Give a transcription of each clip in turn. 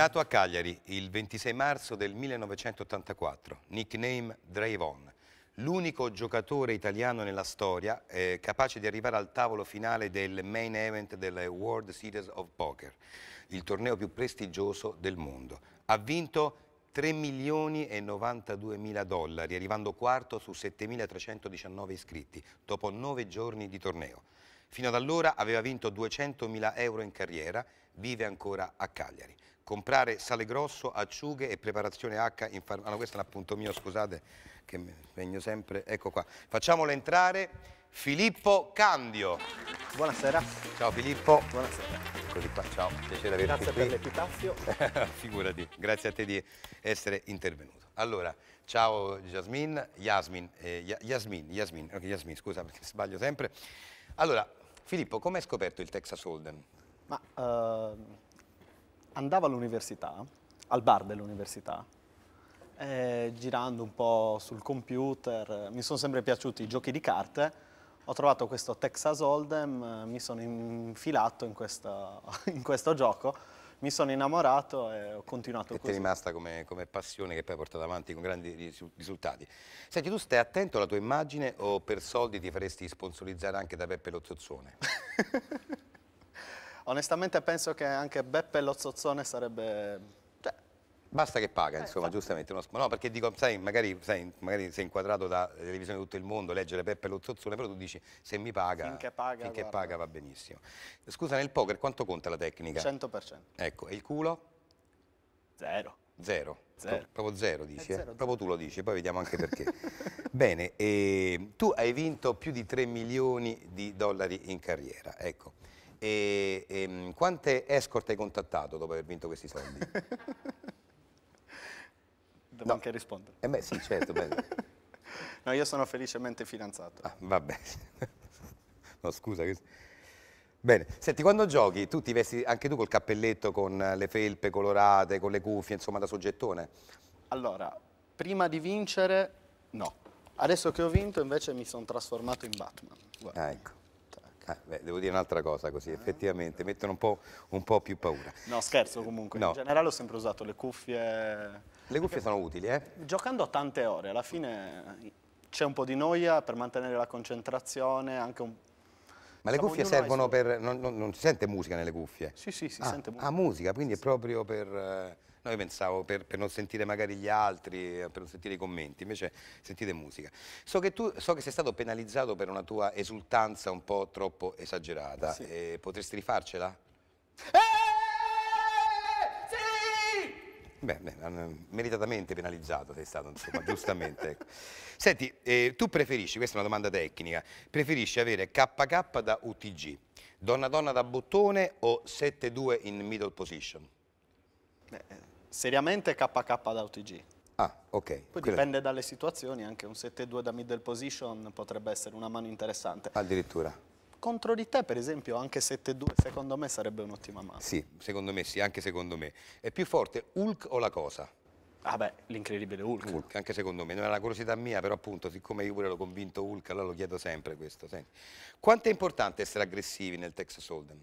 Nato a Cagliari il 26 marzo del 1984, nickname Drayvon, l'unico giocatore italiano nella storia eh, capace di arrivare al tavolo finale del main event della World Series of Poker, il torneo più prestigioso del mondo. Ha vinto 3 milioni e 92 mila dollari, arrivando quarto su 7.319 iscritti, dopo nove giorni di torneo. Fino ad allora aveva vinto 200 mila euro in carriera, vive ancora a Cagliari comprare sale grosso, acciughe e preparazione H in farmacia. Ah, questo è un appunto mio, scusate, che mi regno sempre. Ecco qua. Facciamolo entrare Filippo Candio. Buonasera. Ciao Filippo. Buonasera. Così qua, ciao, piacere averti Grazie qui. Grazie per l'epitafio. Figurati, grazie a te di essere intervenuto. Allora, ciao Jasmin, Yasmin, eh, Yasmin, Yasmin, okay, Yasmin, scusa perché sbaglio sempre. Allora, Filippo, come hai scoperto il Texas Holden? Ma... Uh andavo all'università, al bar dell'università, eh, girando un po' sul computer, mi sono sempre piaciuti i giochi di carte, ho trovato questo Texas Hold'em, mi sono infilato in questo, in questo, gioco, mi sono innamorato e ho continuato e così. ti è rimasta come, come, passione che poi hai portato avanti con grandi risultati. Senti, tu stai attento alla tua immagine o per soldi ti faresti sponsorizzare anche da Peppe Lo Lozzozzone? onestamente penso che anche Beppe Lozzozzone sarebbe... Cioè... Basta che paga, eh, insomma, fa... giustamente. No, no, perché dico, sai, magari, sai, magari sei inquadrato da televisione di tutto il mondo, leggere Beppe Lozzozzone, però tu dici, se mi paga, finché paga, finché paga va benissimo. Scusa, nel poker quanto conta la tecnica? 100%. Ecco, e il culo? Zero. Zero. zero. proprio zero dici, eh? zero, proprio tu lo dici, poi vediamo anche perché. Bene, ehm, tu hai vinto più di 3 milioni di dollari in carriera, ecco. E, e, ehm, quante escort hai contattato dopo aver vinto questi soldi? Devo no. anche rispondere. Eh beh, sì, certo. no, io sono felicemente fidanzato. Ah, vabbè. no, scusa. Che... Bene, senti, quando giochi tu ti vesti anche tu col cappelletto con le felpe colorate, con le cuffie, insomma da soggettone? Allora, prima di vincere, no. Adesso che ho vinto invece mi sono trasformato in Batman. Ah, ecco. Ah, beh, devo dire un'altra cosa così, ah, effettivamente, mettono un po', un po', più paura. No, scherzo comunque, no. in generale ho sempre usato le cuffie... Le cuffie sono utili, eh? Giocando tante ore, alla fine c'è un po' di noia per mantenere la concentrazione, anche un... Ma le Insomma, cioè, cuffie servono per... Non, non, non, si sente musica nelle cuffie? Sì, sì, si ah, sente musica. Ah, musica, quindi è proprio per... Eh, No, io pensavo per, per, non sentire magari gli altri, per non sentire i commenti, invece sentite musica. So che tu so che sei stato penalizzato per una tua esultanza un po' troppo esagerata. Sì. Eh, potresti rifarcela? Eh, sì! Beh, beh, mm, meritatamente penalizzato sei stato, insomma, giustamente. Ecco. Senti, eh, tu preferisci, questa è una domanda tecnica, preferisci avere KK da UTG, Donna Donna da Bottone o 7-2 in middle position? Beh, seriamente KK da OTG. Ah, ok. Poi Quella... dipende dalle situazioni, anche un 7-2 da middle position potrebbe essere una mano interessante. Addirittura contro di te, per esempio, anche 7-2, secondo me sarebbe un'ottima mano. Sì, secondo me sì, anche secondo me. È più forte Hulk o la cosa? Ah beh, l'incredibile Hulk. Hulk, anche secondo me. Non è una curiosità mia, però appunto, siccome io pure l'ho convinto Hulk, allora lo chiedo sempre questo. Senti. Quanto è importante essere aggressivi nel Texas Hold'em?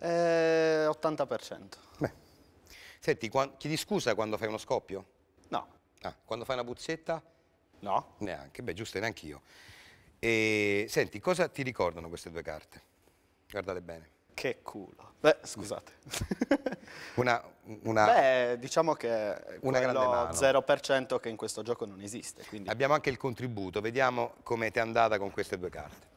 Eh, 80%. Beh. Senti, chiedi scusa quando fai uno scoppio? No. Ah, quando fai una buzzetta? No. Neanche, beh giusto, neanche io. E, senti, cosa ti ricordano queste due carte? Guardate bene. Che culo. Beh, scusate. una, una, Beh, diciamo che una quello 0% che in questo gioco non esiste. Quindi... Abbiamo anche il contributo, vediamo come ti è andata con queste due carte.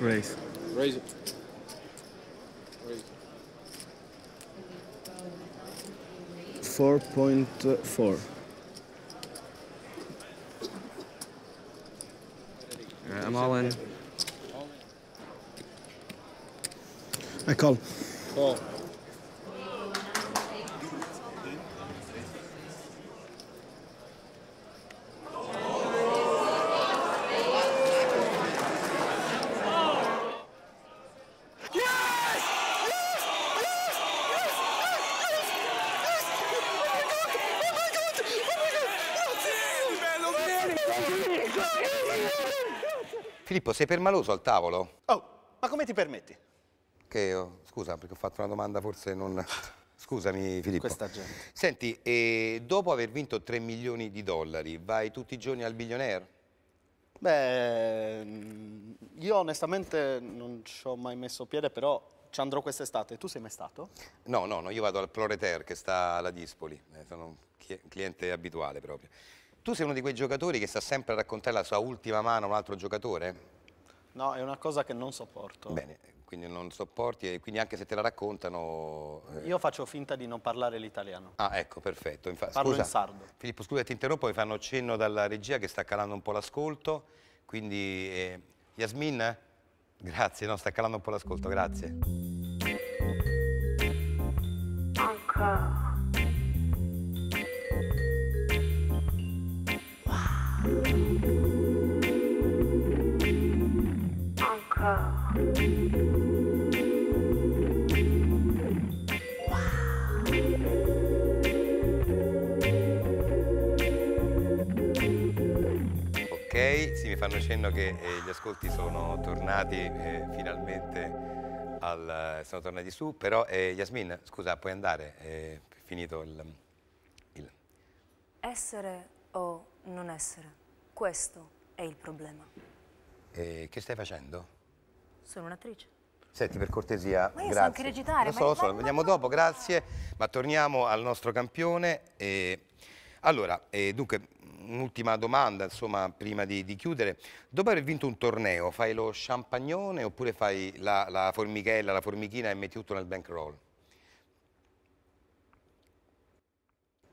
Raise. Raise it. Four point uh, four. All right, I'm all in. I call. Call. Filippo, sei permaloso al tavolo? Oh, ma come ti permetti? Che oh, scusa, perché ho fatto una domanda forse non... Scusami Filippo. Questa gente. Senti, eh, dopo aver vinto 3 milioni di dollari, vai tutti i giorni al billionaire? Beh, mm, io onestamente non ci ho mai messo piede, però ci andrò quest'estate. Tu sei mai stato? No, no, no, io vado al Ploreter che sta alla Dispoli, eh, sono un cliente abituale proprio. Tu sei uno di quei giocatori che sa sempre raccontare la sua ultima mano a un altro giocatore? No, è una cosa che non sopporto. Bene, quindi non sopporti e quindi anche se te la raccontano... Eh... Io faccio finta di non parlare l'italiano. Ah, ecco, perfetto. Infa... Parlo scusa, in sardo. Filippo, scusa, ti interrompo, mi fanno cenno dalla regia che sta calando un po' l'ascolto, quindi... Eh... Yasmin? Grazie, no, sta calando un po' l'ascolto, grazie. Ok, sì, mi fanno cenno che eh, gli ascolti sono tornati eh, finalmente, al, sono tornati su, però eh, Yasmin, scusa, puoi andare, eh, è finito il, il... Essere o non essere, questo è il problema. E eh, che stai facendo? Sono un'attrice. Senti, per cortesia, ma io grazie. so anche recitare. Lo so, lo so, vediamo dopo, grazie. Ma torniamo al nostro campione. E... Allora, e dunque, un'ultima domanda, insomma, prima di, di, chiudere. Dopo aver vinto un torneo, fai lo champagnone oppure fai la, la formichella, la formichina e metti tutto nel bankroll?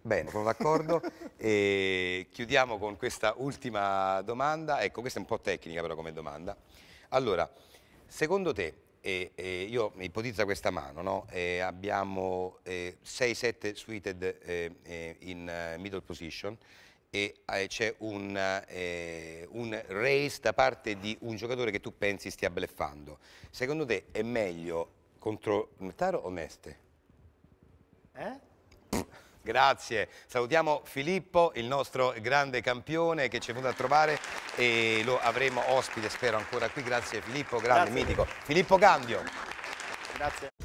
Bene, sono d'accordo. chiudiamo con questa ultima domanda. Ecco, questa è un po' tecnica però come domanda. Allora, secondo te e, e io ipotizzo questa mano, no? e abbiamo 6-7 suited in eh, middle position e eh, c'è un, eh, un, race da parte di un giocatore che tu pensi stia bleffando. Secondo te è meglio contro Taro o Neste? Eh? Grazie. Salutiamo Filippo, il nostro grande campione che ci è venuto a trovare e lo avremo ospite, spero, ancora qui. Grazie Filippo, grande, Grazie. mitico. Filippo Cambio. Grazie.